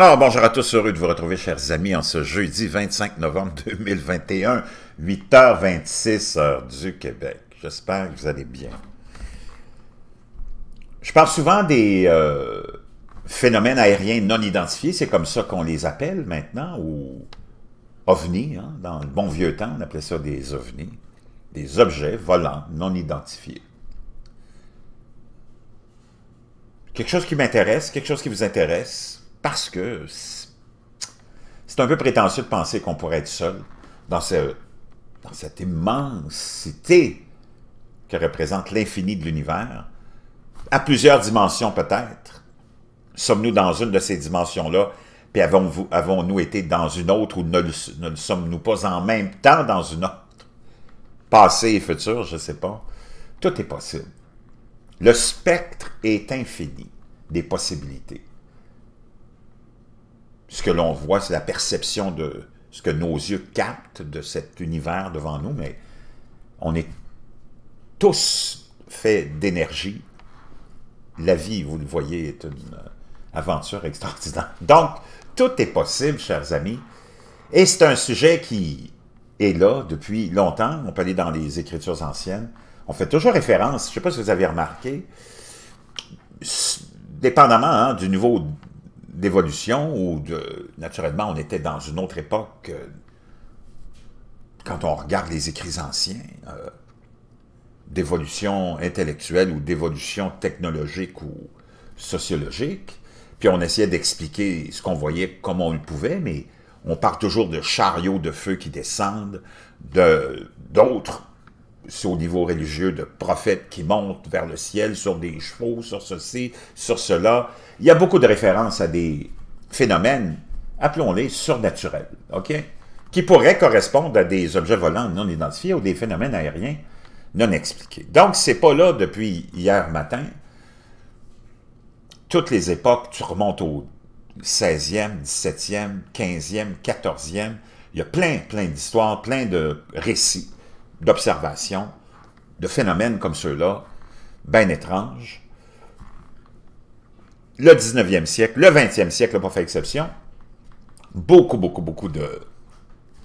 Alors, bonjour à tous, heureux de vous retrouver, chers amis, en ce jeudi 25 novembre 2021, 8h26, heure du Québec. J'espère que vous allez bien. Je parle souvent des euh, phénomènes aériens non identifiés, c'est comme ça qu'on les appelle maintenant, ou ovnis, hein, dans le bon vieux temps, on appelait ça des ovnis, des objets volants non identifiés. Quelque chose qui m'intéresse, quelque chose qui vous intéresse, parce que c'est un peu prétentieux de penser qu'on pourrait être seul dans, dans cette immensité que représente l'infini de l'univers, à plusieurs dimensions peut-être. Sommes-nous dans une de ces dimensions-là, puis avons-nous été dans une autre ou ne, ne sommes-nous pas en même temps dans une autre? Passé et futur, je ne sais pas. Tout est possible. Le spectre est infini des possibilités que l'on voit, c'est la perception de ce que nos yeux captent de cet univers devant nous, mais on est tous faits d'énergie. La vie, vous le voyez, est une aventure extraordinaire. Donc, tout est possible, chers amis, et c'est un sujet qui est là depuis longtemps. On peut aller dans les Écritures anciennes. On fait toujours référence, je ne sais pas si vous avez remarqué, dépendamment hein, du niveau d'évolution ou de... Naturellement, on était dans une autre époque. Euh, quand on regarde les écrits anciens, euh, d'évolution intellectuelle ou d'évolution technologique ou sociologique, puis on essayait d'expliquer ce qu'on voyait comment on le pouvait, mais on parle toujours de chariots de feu qui descendent, de d'autres c'est au niveau religieux de prophètes qui montent vers le ciel sur des chevaux, sur ceci, sur cela. Il y a beaucoup de références à des phénomènes, appelons-les surnaturels, OK? Qui pourraient correspondre à des objets volants non identifiés ou des phénomènes aériens non expliqués. Donc, c'est pas là depuis hier matin. Toutes les époques, tu remontes au 16e, 17e, 15e, 14e. Il y a plein, plein d'histoires, plein de récits d'observation de phénomènes comme ceux-là, bien étranges. Le 19e siècle, le 20e siècle n'a pas fait exception. Beaucoup, beaucoup, beaucoup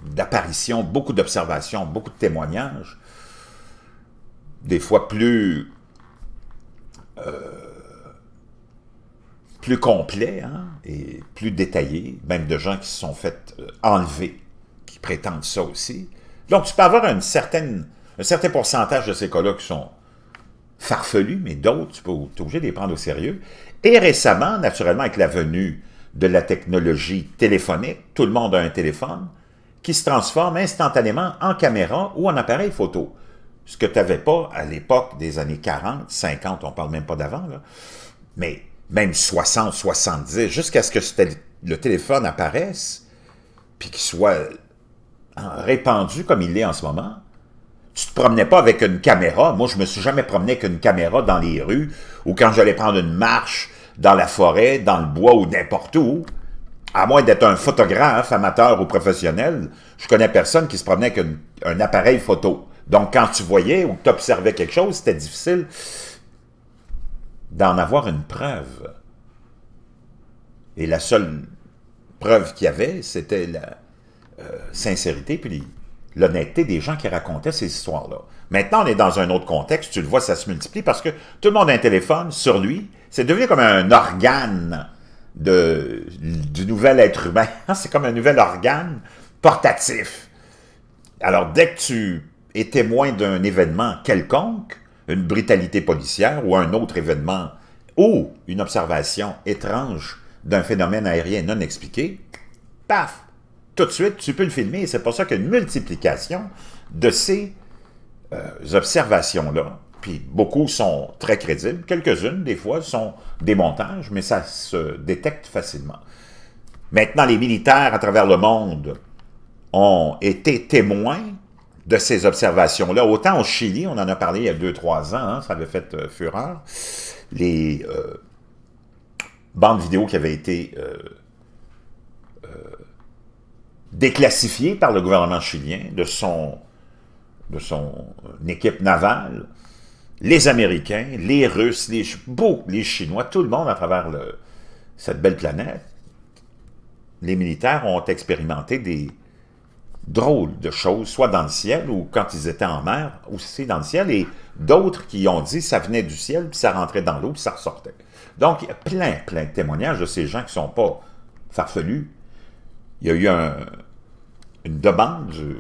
d'apparitions, beaucoup d'observations, beaucoup de témoignages, des fois plus, euh, plus complets hein, et plus détaillés, même de gens qui se sont fait euh, enlever, qui prétendent ça aussi. Donc, tu peux avoir un certain pourcentage de ces cas-là qui sont farfelus, mais d'autres, tu peux es obligé les prendre au sérieux. Et récemment, naturellement, avec la venue de la technologie téléphonique, tout le monde a un téléphone qui se transforme instantanément en caméra ou en appareil photo. Ce que tu n'avais pas à l'époque des années 40, 50, on parle même pas d'avant, mais même 60, 70, jusqu'à ce que le téléphone apparaisse, puis qu'il soit Hein, répandu comme il l'est en ce moment, tu te promenais pas avec une caméra. Moi, je me suis jamais promené avec une caméra dans les rues ou quand j'allais prendre une marche dans la forêt, dans le bois ou n'importe où. À moins d'être un photographe amateur ou professionnel, je connais personne qui se promenait avec un appareil photo. Donc, quand tu voyais ou que tu observais quelque chose, c'était difficile d'en avoir une preuve. Et la seule preuve qu'il y avait, c'était la, euh, sincérité puis l'honnêteté des gens qui racontaient ces histoires-là. Maintenant, on est dans un autre contexte, tu le vois, ça se multiplie parce que tout le monde a un téléphone sur lui. C'est devenu comme un organe de, du nouvel être humain. C'est comme un nouvel organe portatif. Alors, dès que tu es témoin d'un événement quelconque, une brutalité policière ou un autre événement, ou une observation étrange d'un phénomène aérien non expliqué, paf, tout de suite, tu peux le filmer. C'est pour ça qu'une multiplication de ces euh, observations-là, puis beaucoup sont très crédibles, quelques-unes, des fois, sont des montages, mais ça se détecte facilement. Maintenant, les militaires à travers le monde ont été témoins de ces observations-là. Autant au Chili, on en a parlé il y a 2-3 ans, hein, ça avait fait euh, fureur, les euh, bandes vidéo qui avaient été déclassifié par le gouvernement chilien de son, de son euh, équipe navale, les Américains, les Russes, les, les Chinois, tout le monde à travers cette belle planète, les militaires ont expérimenté des drôles de choses, soit dans le ciel ou quand ils étaient en mer, aussi dans le ciel, et d'autres qui ont dit ça venait du ciel, puis ça rentrait dans l'eau, puis ça ressortait. Donc, il y a plein, plein de témoignages de ces gens qui ne sont pas farfelus. Il y a eu un, une demande du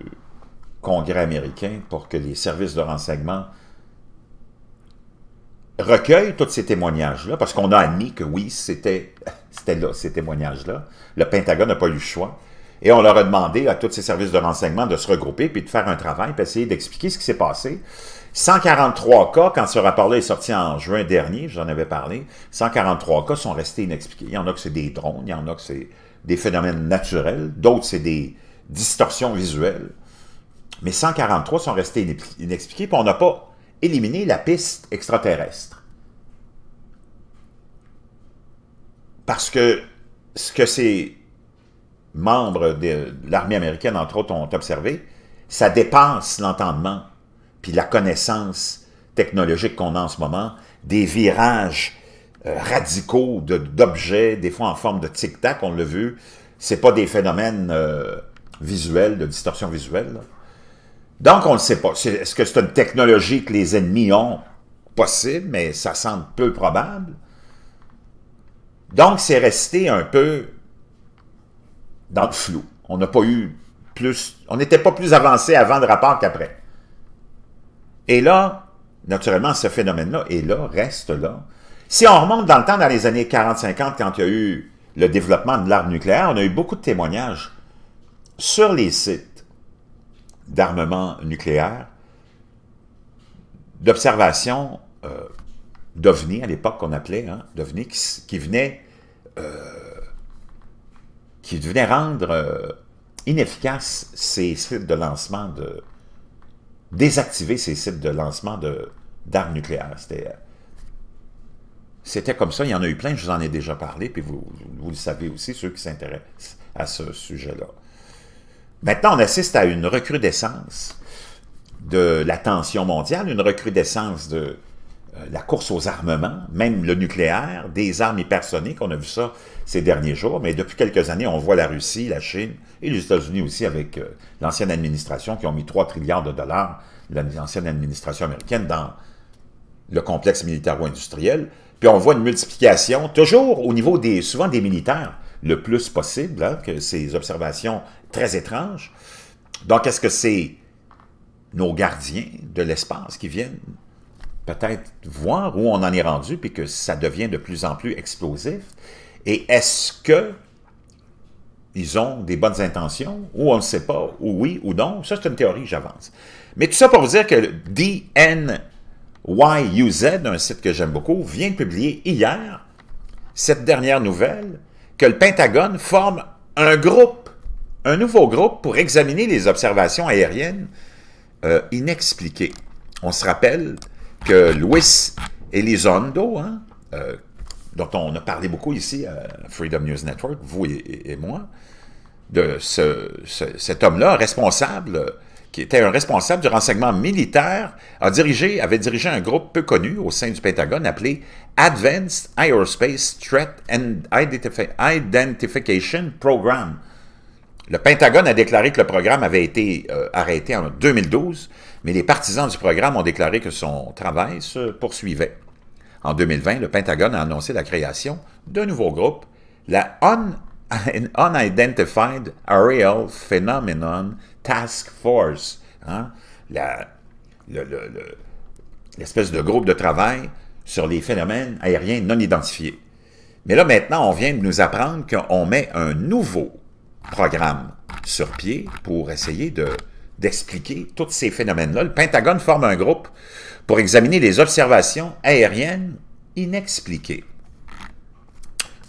Congrès américain pour que les services de renseignement recueillent tous ces témoignages-là, parce qu'on a admis que oui, c'était là, ces témoignages-là. Le Pentagone n'a pas eu le choix. Et on leur a demandé à tous ces services de renseignement de se regrouper, puis de faire un travail, puis essayer d'expliquer ce qui s'est passé. 143 cas, quand ce rapport-là est sorti en juin dernier, j'en avais parlé, 143 cas sont restés inexpliqués. Il y en a que c'est des drones, il y en a que c'est des phénomènes naturels, d'autres c'est des, distorsion visuelle. Mais 143 sont restés inexpliqués, puis on n'a pas éliminé la piste extraterrestre. Parce que ce que ces membres de l'armée américaine, entre autres, ont observé, ça dépasse l'entendement, puis la connaissance technologique qu'on a en ce moment, des virages euh, radicaux d'objets, des fois en forme de tic-tac, on l'a vu, c'est pas des phénomènes... Euh, visuel, de distorsion visuelle. Donc, on ne sait pas. Est-ce que c'est une technologie que les ennemis ont? Possible, mais ça semble peu probable. Donc, c'est resté un peu dans le flou. On n'a pas eu plus... On n'était pas plus avancé avant le rapport qu'après. Et là, naturellement, ce phénomène-là est là, reste là. Si on remonte dans le temps, dans les années 40-50, quand il y a eu le développement de l'arme nucléaire, on a eu beaucoup de témoignages sur les sites d'armement nucléaire, d'observation euh, d'OVNI, à l'époque qu'on appelait hein, qui, venait euh, qui rendre euh, inefficace inefficaces ces sites de lancement de... désactiver ces sites de lancement d'armes nucléaires. C'était comme ça, il y en a eu plein, je vous en ai déjà parlé, puis vous, vous le savez aussi, ceux qui s'intéressent à ce sujet-là. Maintenant, on assiste à une recrudescence de la tension mondiale, une recrudescence de euh, la course aux armements, même le nucléaire, des armes hypersoniques, on a vu ça ces derniers jours, mais depuis quelques années, on voit la Russie, la Chine et les États-Unis aussi avec euh, l'ancienne administration qui ont mis 3 trilliards de dollars, l'ancienne administration américaine, dans le complexe ou industriel Puis on voit une multiplication, toujours au niveau des, souvent des militaires, le plus possible, hein, que ces observations très étranges. Donc, est-ce que c'est nos gardiens de l'espace qui viennent peut-être voir où on en est rendu, puis que ça devient de plus en plus explosif? Et est-ce que ils ont des bonnes intentions, ou on ne sait pas, ou oui, ou non. Ça, c'est une théorie, j'avance. Mais tout ça pour vous dire que DNYUZ, un site que j'aime beaucoup, vient de publier hier cette dernière nouvelle que le Pentagone forme un groupe, un nouveau groupe pour examiner les observations aériennes euh, inexpliquées. On se rappelle que Luis Elizondo, hein, euh, dont on a parlé beaucoup ici à Freedom News Network, vous et, moi, de cet homme-là responsable qui était un responsable du renseignement militaire, a dirigé, avait dirigé un groupe peu connu au sein du Pentagone appelé Advanced Aerospace Threat and Identification Program. Le Pentagone a déclaré que le programme avait été euh, arrêté en 2012, mais les partisans du programme ont déclaré que son travail se poursuivait. En 2020, le Pentagone a annoncé la création d'un nouveau groupe, la Unidentified Aerial Phenomenon task force, hein? l'espèce de groupe de travail sur les phénomènes aériens non identifiés. Mais là, maintenant, on vient de nous apprendre qu'on met un nouveau programme sur pied pour essayer de d'expliquer tous ces phénomènes-là. Le Pentagone forme un groupe pour examiner les observations aériennes inexpliquées.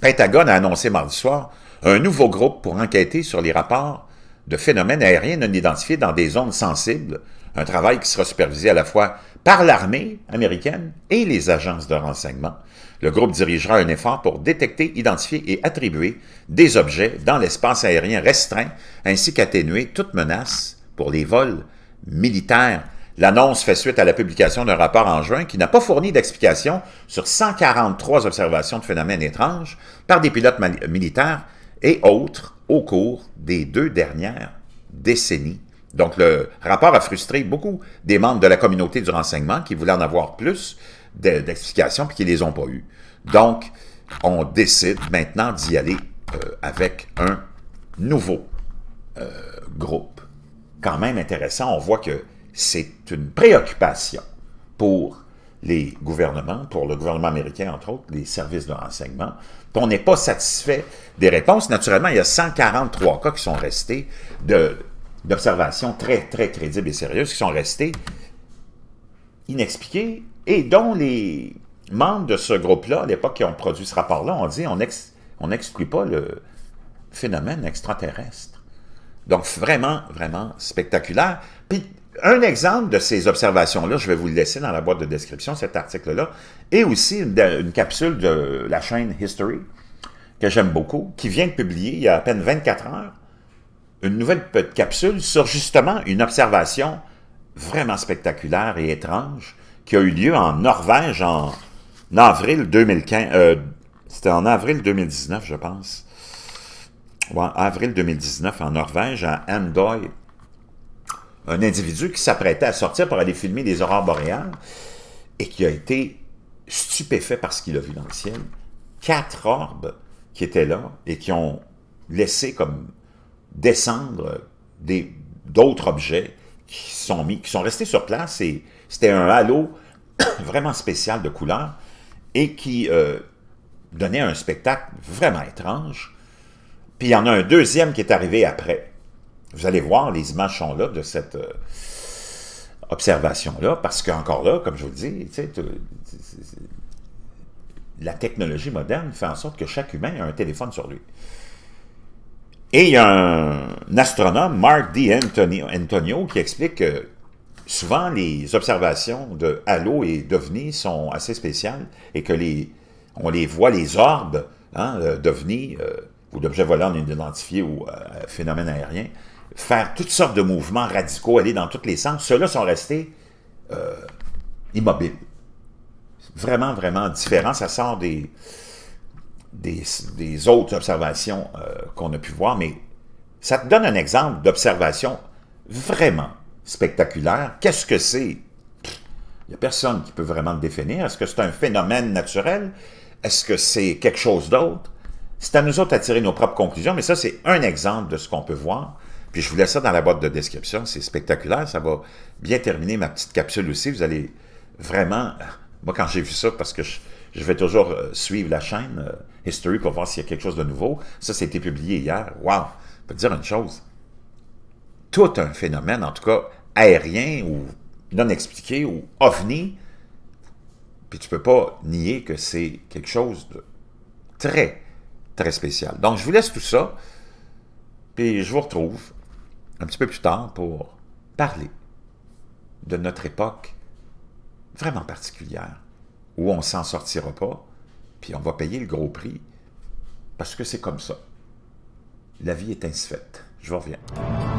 Pentagone a annoncé mardi soir un nouveau groupe pour enquêter sur les rapports de phénomènes aériens non identifiés dans des zones sensibles, un travail qui sera supervisé à la fois par l'armée américaine et les agences de renseignement. Le groupe dirigera un effort pour détecter, identifier et attribuer des objets dans l'espace aérien restreint, ainsi qu'atténuer toute menace pour les vols militaires. L'annonce fait suite à la publication d'un rapport en juin qui n'a pas fourni d'explication sur 143 observations de phénomènes étranges par des pilotes militaires et autres au cours des deux dernières décennies. Donc le rapport a frustré beaucoup des membres de la communauté du renseignement qui voulaient en avoir plus d'explications puis qui ne les ont pas eues. Donc, on décide maintenant d'y aller euh, avec un nouveau euh, groupe. Quand même intéressant, on voit que c'est une préoccupation pour les gouvernements, pour le gouvernement américain, entre autres, les services de renseignement. qu'on n'est pas satisfait des réponses. Naturellement, il y a 143 cas qui sont restés d'observations très, très crédibles et sérieuses, qui sont restés inexpliqués et dont les membres de ce groupe-là, à l'époque, qui ont produit ce rapport-là, ont dit on n'exclut pas le phénomène extraterrestre. Donc, vraiment, vraiment spectaculaire. Puis, un exemple de ces observations-là, je vais vous le laisser dans la boîte de description, cet article-là, et aussi une, capsule de la chaîne History, que j'aime beaucoup, qui vient de publier il y a à peine 24 heures, une nouvelle capsule sur justement une observation vraiment spectaculaire et étrange qui a eu lieu en Norvège en, avril 2015. Euh, c'était en avril 2019, je pense en avril 2019, en Norvège, à Andoy, un individu qui s'apprêtait à sortir pour aller filmer des aurores boréales et qui a été stupéfait parce ce qu'il a vu dans le ciel. Quatre orbes qui étaient là et qui ont laissé comme descendre d'autres objets qui sont mis, qui sont restés sur place et c'était un halo vraiment spécial de couleurs et qui euh, donnait un spectacle vraiment étrange il y en a un deuxième qui est arrivé après. Vous allez voir, les images sont là de cette euh, observation-là, parce qu'encore là, comme je vous le dis, la technologie moderne fait en sorte que chaque humain a un téléphone sur lui. Et il y a un astronome, Mark D. Antonio, qui explique que souvent les observations de halo et d'OVNI sont assez spéciales et que les, on les voit, les orbes hein, euh, d'OVNI, euh, ou d'objets volants on identifiés ou phénomène euh, phénomènes aériens, faire toutes sortes de mouvements radicaux, aller dans tous les sens, ceux-là sont restés euh, immobiles. Vraiment, vraiment différent. Ça sort des, des, autres observations euh, qu'on a pu voir, mais ça te donne un exemple d'observation vraiment spectaculaire. Qu'est-ce que c'est? Il n'y a personne qui peut vraiment le définir. Est-ce que c'est un phénomène naturel? Est-ce que c'est quelque chose d'autre? C'est à nous autres à tirer nos propres conclusions, mais ça, c'est un exemple de ce qu'on peut voir. Puis je vous laisse ça dans la boîte de description, c'est spectaculaire, ça va bien terminer ma petite capsule aussi. Vous allez vraiment... Moi, quand j'ai vu ça, parce que je, vais toujours euh, suivre la chaîne euh, History pour voir s'il y a quelque chose de nouveau. Ça, c'était publié hier. Wow! Je peux te dire une chose. Tout un phénomène, en tout cas aérien ou non expliqué ou ovni, puis tu peux pas nier que c'est quelque chose de très très spécial. Donc, je vous laisse tout ça, puis je vous retrouve un petit peu plus tard pour parler de notre époque vraiment particulière, où on s'en sortira pas, puis on va payer le gros prix, parce que c'est comme ça. La vie est ainsi faite. Je vous reviens.